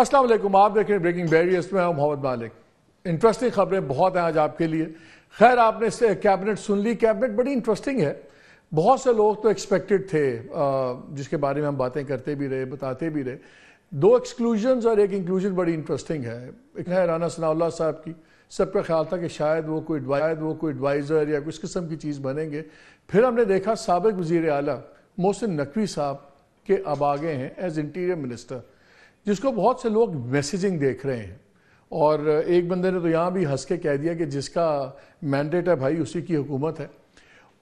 असलम आप देख रहे हैं ब्रेकिंग बैरियर्स में मोहम्मद मालिक इंटरेस्टिंग खबरें बहुत हैं आज आपके लिए खैर आपने इससे कैबिनेट सुन ली कैबिनेट बड़ी इंटरेस्टिंग है बहुत से लोग तो एक्सपेक्टेड थे जिसके बारे में हम बातें करते भी रहे बताते भी रहे दो एक्सक्लूजन और एक इंक्लूजन बड़ी इंटरेस्टिंग है एक है राना सनाउल्ला साहब की सबका ख्याल था कि शायद वो कोई शायद वो कोई एडवाइज़र या कुछ किस्म की चीज़ बनेंगे फिर हमने देखा सबक वज़ी अला मोहसिन नकवी साहब के अब आगे हैं एज इंटीरियर मिनिस्टर जिसको बहुत से लोग मैसेजिंग देख रहे हैं और एक बंदे ने तो यहाँ भी हंस के कह दिया कि जिसका मैंडेट है भाई उसी की हुकूमत है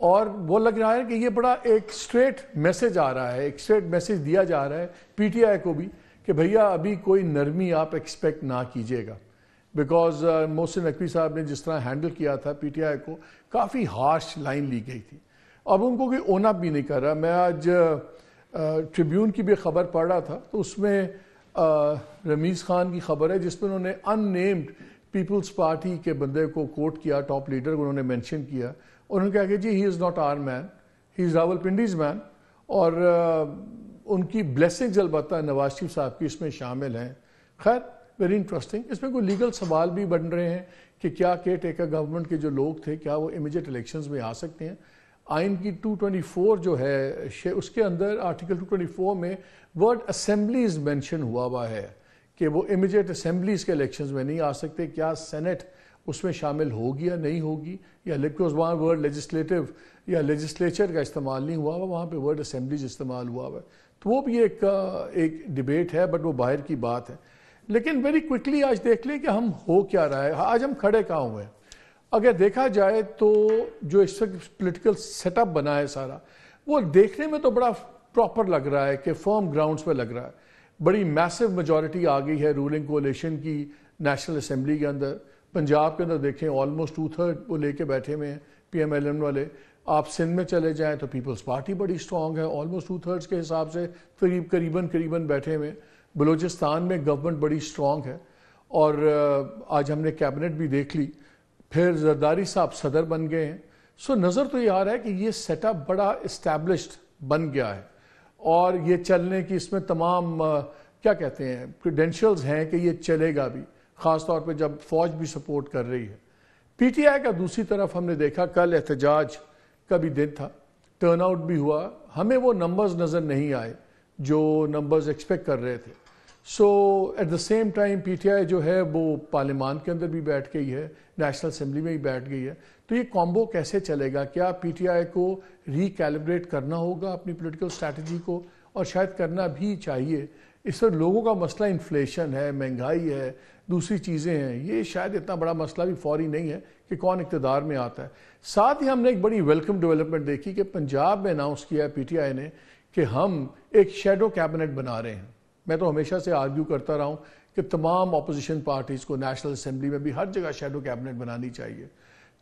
और वो लग रहा है कि ये बड़ा एक स्ट्रेट मैसेज आ रहा है एक स्ट्रेट मैसेज दिया जा रहा है पीटीआई को भी कि भैया अभी कोई नरमी आप एक्सपेक्ट ना कीजिएगा बिकॉज uh, मोहसिन नकवी साहब ने जिस तरह हैंडल किया था पीटीआई को काफ़ी हार्श लाइन ली गई थी अब उनको कोई ओनअप भी नहीं कर रहा मैं आज ट्रिब्यून uh, uh, की भी खबर पढ़ रहा था तो उसमें रमीज़ खान की खबर है जिसमें उन्होंने अननेम्ड पीपल्स पार्टी के बंदे को कोट किया टॉप लीडर को उन्होंने मेंशन किया उन्होंने कहा कि जी he is not our man he is Rawalpindi's man और आ, उनकी ब्लेसिंग्स अलबत् नवाज शरीफ साहब की इसमें शामिल हैं खैर वेरी इंटरेस्टिंग इसमें कोई लीगल सवाल भी बन रहे हैं कि क्या के टेकर गवर्नमेंट के जो लोग थे क्या वो इमीजिएट इलेक्शंस में आ सकते हैं आइन की 224 जो है उसके अंदर आर्टिकल 224 में वर्ड असेंबलीज मेंशन हुआ हुआ है कि वो इमिजिएट असेंबलीज के इलेक्शंस में नहीं आ सकते क्या सेनेट उसमें शामिल होगी या नहीं होगी या बिकॉज वहाँ वर्ड लेजिस्लेटिव या लेजिस्लेचर का इस्तेमाल नहीं हुआ हुआ वहाँ पे वर्ड असेंबलीज इस्तेमाल हुआ हुआ तो वो भी एक एक डिबेट है बट वो बाहर की बात है लेकिन वेरी क्विकली आज देख लें कि हम हो क्या रहा है आज हम खड़े कहाँ हुए हैं अगर देखा जाए तो जो इस वक्त पोलिटिकल सेटअप बना है सारा वो देखने में तो बड़ा प्रॉपर लग रहा है कि फर्म ग्राउंड्स पे लग रहा है बड़ी मैसिव मेजोरिटी आ गई है रूलिंग कोलेशन की नेशनल असम्बली के अंदर पंजाब के अंदर देखें ऑलमोस्ट टू थर्ड वो लेके बैठे हुए हैं पी एम एल एम वाले आप सिंध में चले जाएं तो पीपल्स पार्टी बड़ी स्ट्रांग है ऑलमोस्ट टू थर्ड्स के हिसाब से करीब करीबन करीबन बैठे हुए बलूचिस्तान में गवर्नमेंट बड़ी स्ट्रांग है और आज हमने कैबिनेट भी देख ली फिर जरदारी साहब सदर बन गए हैं सो नज़र तो ये आ रहा है कि ये सेटअप बड़ा इस्टेब्लिश्ड बन गया है और ये चलने की इसमें तमाम क्या कहते हैं क्रीडेंशल्स हैं कि ये चलेगा भी ख़ास तौर पर जब फौज भी सपोर्ट कर रही है पीटीआई का दूसरी तरफ हमने देखा कल एहतजाज का भी दिन था टर्नआउट भी हुआ हमें वो नंबर्स नज़र नहीं आए जो नंबर्स एक्सपेक्ट कर रहे थे so at the same time PTI जो है वो पार्लियामान के अंदर भी बैठ गई है नेशनल असम्बली में भी बैठ गई है तो ये कॉम्बो कैसे चलेगा क्या पीटीआई को रिकैलिब्रेट करना होगा अपनी पॉलिटिकल स्ट्रैटेजी को और शायद करना भी चाहिए इस पर लोगों का मसला इन्फ्लेशन है महंगाई है दूसरी चीज़ें हैं ये शायद इतना बड़ा मसला भी फौरी नहीं है कि कौन इकतदार में आता है साथ ही हमने एक बड़ी वेलकम डेवलपमेंट देखी कि पंजाब में अनाउंस किया है पीटीआई ने कि हम एक शेडो कैबिनेट बना रहे हैं मैं तो हमेशा से आर्ग्यू करता रहा हूँ कि तमाम अपोजिशन पार्टीज को नेशनल असेंबली में भी हर जगह शेडो कैबिनेट बनानी चाहिए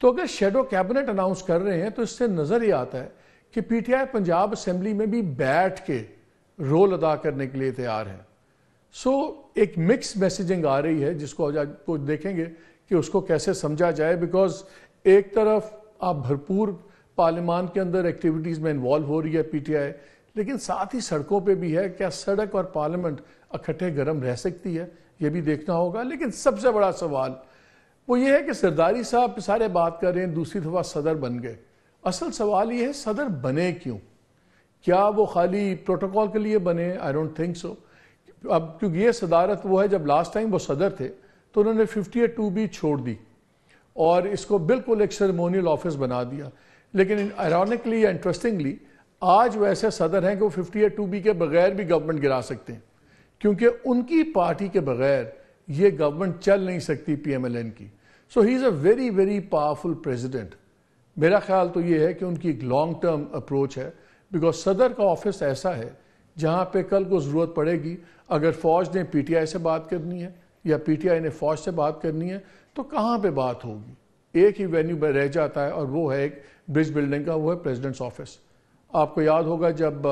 तो अगर शेडो कैबिनेट अनाउंस कर रहे हैं तो इससे नजर ये आता है कि पीटीआई पंजाब असेंबली में भी बैठ के रोल अदा करने के लिए तैयार है सो so, एक मिक्स मैसेजिंग आ रही है जिसको आज को देखेंगे कि उसको कैसे समझा जाए बिकॉज एक तरफ आप भरपूर पार्लियामान के अंदर एक्टिविटीज में इन्वॉल्व हो रही है पीटीआई लेकिन साथ ही सड़कों पे भी है क्या सड़क और पार्लियामेंट इकट्ठे गर्म रह सकती है ये भी देखना होगा लेकिन सबसे बड़ा सवाल वो ये है कि सरदारी साहब सारे बात कर रहे हैं दूसरी दफ़ा सदर बन गए असल सवाल ये है सदर बने क्यों क्या वो खाली प्रोटोकॉल के लिए बने आई डोंट थिंक सो अब क्योंकि ये सदारत वो है जब लास्ट टाइम वो सदर थे तो उन्होंने फिफ्टी एट टू बी छोड़ दी और इसको बिल्कुल एक सेरेमोनियल ऑफिस बना दिया लेकिन आयरॉनिकली या इंटरेस्टिंगली आज वो ऐसे सदर हैं कि वो फिफ्टी एट टू बी के बगैर भी गवर्नमेंट गिरा सकते हैं क्योंकि उनकी पार्टी के बगैर ये गवर्नमेंट चल नहीं सकती पी एम एल एन की so he is a very very powerful president मेरा ख्याल तो ये है कि उनकी एक लॉन्ग टर्म अप्रोच है बिकॉज सदर का ऑफिस ऐसा है जहाँ पे कल को ज़रूरत पड़ेगी अगर फौज ने पीटीआई से बात करनी है या पीटीआई ने फौज से बात करनी है तो कहाँ पे बात होगी एक ही वेन्यू रह जाता है और वो है एक ब्रिज बिल्डिंग का वो है प्रेसिडेंट्स ऑफिस आपको याद होगा जब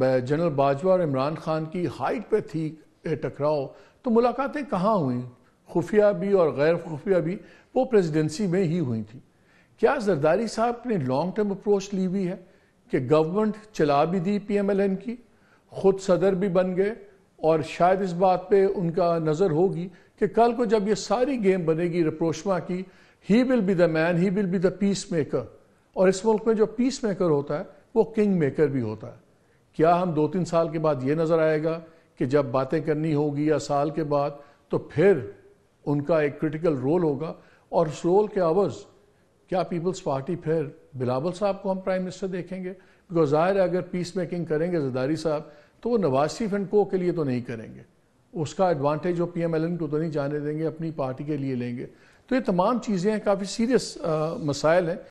जनरल बाजवा और इमरान खान की हाइट पर थी टकराव तो मुलाकातें कहाँ हुई खुफिया भी और गैर खुफिया भी वो प्रेसिडेंसी में ही हुई थी क्या जरदारी साहब ने लॉन्ग टर्म अप्रोच ली हुई है कि गवर्नमेंट चला भी दी पी एम एल एन की खुद सदर भी बन गए और शायद इस बात पर उनका नज़र होगी कि कल को जब ये सारी गेम बनेगी रप्रोशमा की he will be the man he will be the peace maker और इस मुल्क में जो पीस मेकर होता है वो किंग मेकर भी होता है क्या हम दो तीन साल के बाद ये नज़र आएगा कि जब बातें करनी होगी या साल के बाद तो फिर उनका एक क्रिटिकल रोल होगा और उस रोल के आवर्स क्या पीपल्स पार्टी फिर बिलावल साहब को हम प्राइम मिनिस्टर देखेंगे बिकॉज ज़ाहिर है अगर पीस मेकिंग करेंगे जदारी साहब तो वो नवाज शरीफ एंड को के लिए तो नहीं करेंगे उसका एडवांटेज वो पी एम एल एन को तो नहीं जाने देंगे अपनी पार्टी के लिए लेंगे तो ये तमाम चीज़ें काफ़ी सीरियस मसाइल हैं